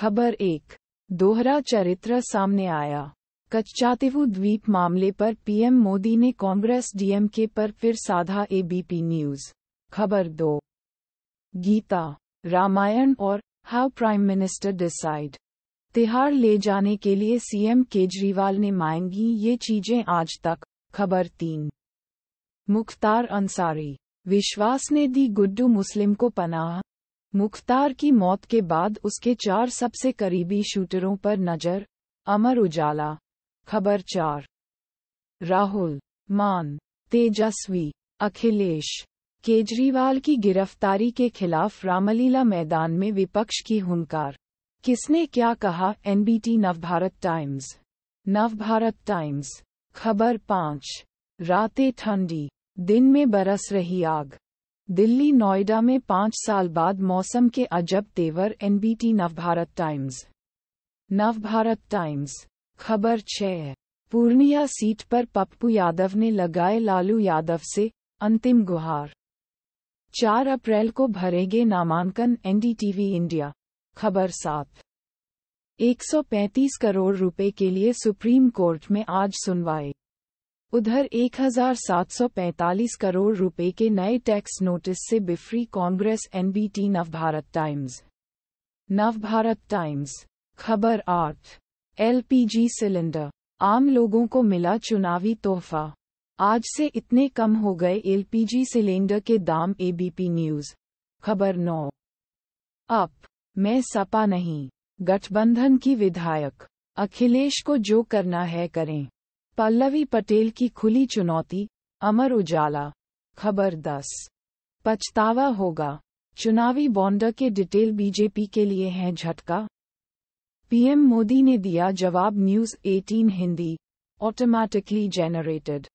खबर एक दोहरा चरित्र सामने आया कच्चातिवु द्वीप मामले पर पीएम मोदी ने कांग्रेस डीएमके पर फिर साधा एबीपी न्यूज खबर दो गीता रामायण और how prime minister decide Tihar ले जाने के लिए सीएम केजरीवाल ने मांगी ये चीजें आज तक खबर तीन मुख्तार अंसारी विश्वास ने दी गुड्डू मुस्लिम को पनाह मुख्तार की मौत के बाद उसके चार सबसे करीबी शूटरों पर नजर अमर उजाला खबर चार राहुल मान तेजस्वी अखिलेश केजरीवाल की गिरफ्तारी के खिलाफ रामलीला मैदान में विपक्ष की हुंकार किसने क्या कहा NBT Navbharat Times Navbharat Times खबर पाँच रातें ठंडी दिन में बरस रही आग दिल्ली नोएडा में पांच साल बाद मौसम के अजब तेवर NBT Navbharat Times Navbharat Times खबर छह पूर्णिया सीट पर पप्पू यादव ने लगाए लालू यादव से अंतिम गुहार चार अप्रैल को भरेंगे नामांकन एनडीटीवी इंडिया खबर सात 135 करोड़ रुपए के लिए सुप्रीम कोर्ट में आज सुनवाई उधर 1745 करोड़ रुपए के नए टैक्स नोटिस से बिफ्री Congress NBT Navbharat Times Navbharat Times खबर आठ एलपीजी सिलेंडर आम लोगों को मिला चुनावी तोहफा आज से इतने कम हो गए एलपीजी सिलेंडर के दाम एबीपी न्यूज खबर नौ अप मैं सपा नहीं गठबंधन की विधायक अखिलेश को जो करना है करें पल्लवी पटेल की खुली चुनौती अमर उजाला खबर दस पछतावा होगा चुनावी बॉन्डर के डिटेल बीजेपी के लिए हैं झटका पीएम मोदी ने दिया जवाब न्यूज 18 हिंदी ऑटोमैटिकली जेनरेटेड